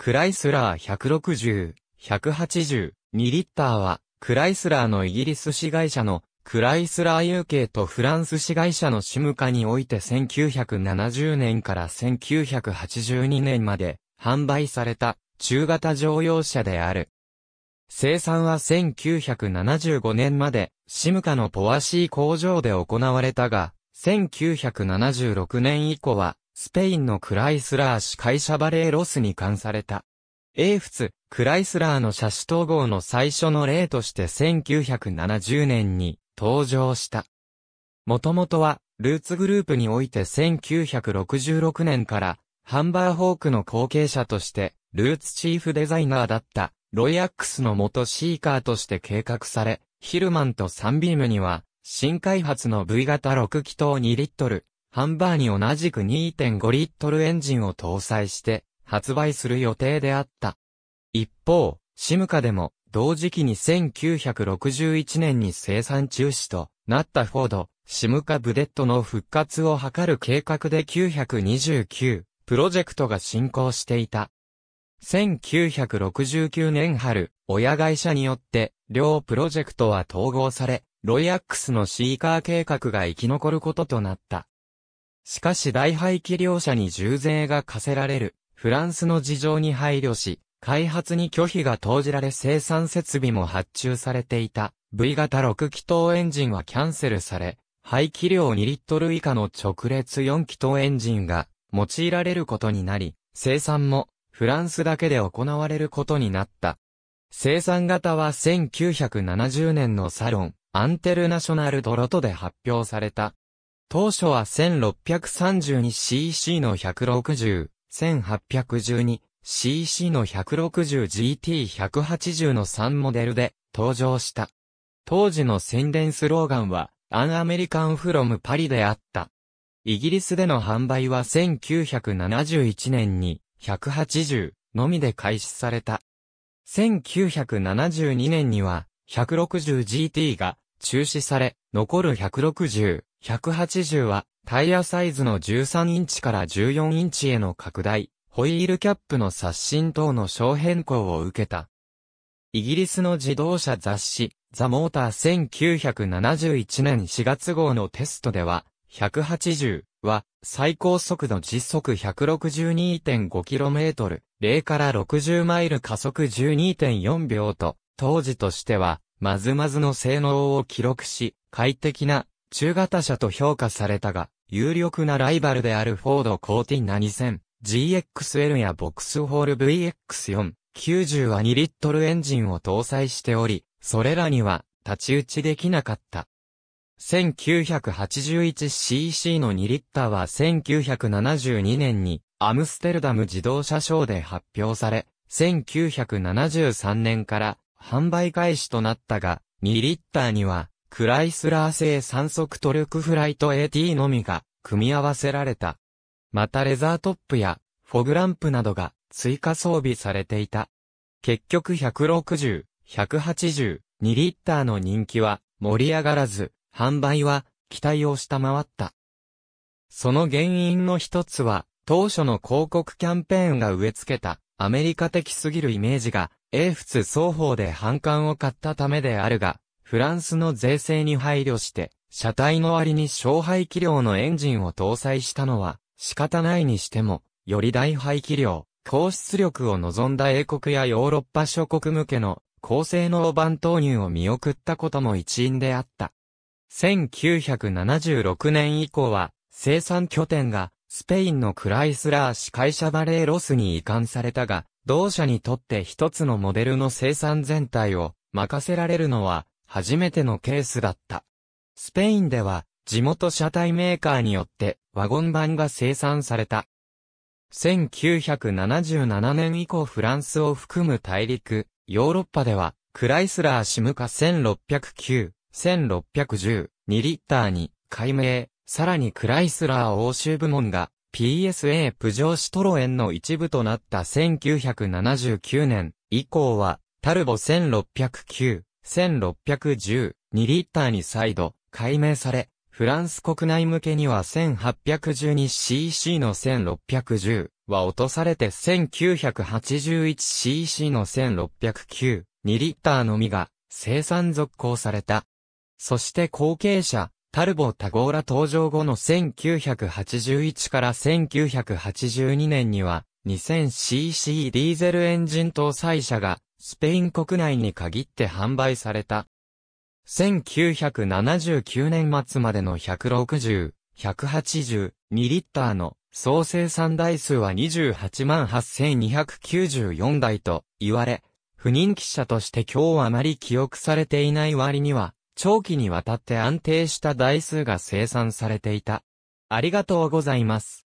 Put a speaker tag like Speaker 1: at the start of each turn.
Speaker 1: クライスラー160、180、2リッターは、クライスラーのイギリス市会社の、クライスラー UK とフランス市会社のシム化において1970年から1982年まで販売された中型乗用車である。生産は1975年までシムカのポワシー工場で行われたが、1976年以降はスペインのクライスラー氏会社バレーロスに関された。英仏、クライスラーの車種統合の最初の例として1970年に登場した。もともとは、ルーツグループにおいて1966年から、ハンバーホークの後継者として、ルーツチーフデザイナーだった、ロイアックスの元シーカーとして計画され、ヒルマンとサンビームには、新開発の V 型6気筒2リットル、ハンバーに同じく2.5リットルエンジンを搭載して発売する予定であった。一方、シムカでも同時期に1961年に生産中止となったフォード、シムカブデットの復活を図る計画で929プロジェクトが進行していた。1969年春、親会社によって両プロジェクトは統合され、ロイアックスのシーカー計画が生き残ることとなった。しかし大廃棄量者に重税が課せられる、フランスの事情に配慮し、開発に拒否が投じられ生産設備も発注されていた V 型6気筒エンジンはキャンセルされ、排気量2リットル以下の直列4気筒エンジンが用いられることになり、生産もフランスだけで行われることになった。生産型は1970年のサロン、アンテルナショナルドロトで発表された当初は 1632cc の 160, 1812cc の 160GT180 の3モデルで登場した。当時の宣伝スローガンは、アンアメリカンフロムパリであった。イギリスでの販売は1971年に180のみで開始された。1972年には 160GT が中止され、残る160 180はタイヤサイズの13インチから14インチへの拡大、ホイールキャップの刷新等の小変更を受けた。イギリスの自動車雑誌、ザ・モーター1971年4月号のテストでは、180は最高速度時速 162.5km、0から60マイル加速12.4秒と、当時としては、まずまずの性能を記録し、快適な中型車と評価されたが、有力なライバルであるフォードコーティナニセン、g x l やボックスホール VX4、90は2リットルエンジンを搭載しており、それらには立ち打ちできなかった。1981cc の2リッターは1972年にアムステルダム自動車ショーで発表され、1973年から販売開始となったが、2リッターにはクライスラー製三速トルクフライト AT のみが組み合わせられた。またレザートップやフォグランプなどが追加装備されていた。結局160、180、2リッターの人気は盛り上がらず、販売は期待を下回った。その原因の一つは、当初の広告キャンペーンが植え付けたアメリカ的すぎるイメージが、英仏双方で反感を買ったためであるが、フランスの税制に配慮して、車体の割に小排気量のエンジンを搭載したのは、仕方ないにしても、より大排気量、高出力を望んだ英国やヨーロッパ諸国向けの高性能版投入を見送ったことも一因であった。1976年以降は、生産拠点が、スペインのクライスラー司会者バレーロスに移管されたが、同社にとって一つのモデルの生産全体を任せられるのは初めてのケースだった。スペインでは、地元車体メーカーによってワゴン版が生産された。1977年以降フランスを含む大陸、ヨーロッパでは、クライスラーシムカ1609、1610、2リッターに、改名、さらにクライスラー欧州部門が、PSA プジョーシトロエンの一部となった1979年以降は、タルボ1609、1610、2リッターに再度、改名され、フランス国内向けには 1812cc の1610は落とされて 1981cc の1609、2リッターのみが生産続行された。そして後継者、タルボ・タゴーラ登場後の1981から1982年には 2000cc ディーゼルエンジン搭載車がスペイン国内に限って販売された。1979年末までの160、180、2リッターの総生産台数は28万8294台と言われ、不人気者として今日あまり記憶されていない割には、長期にわたって安定した台数が生産されていた。ありがとうございます。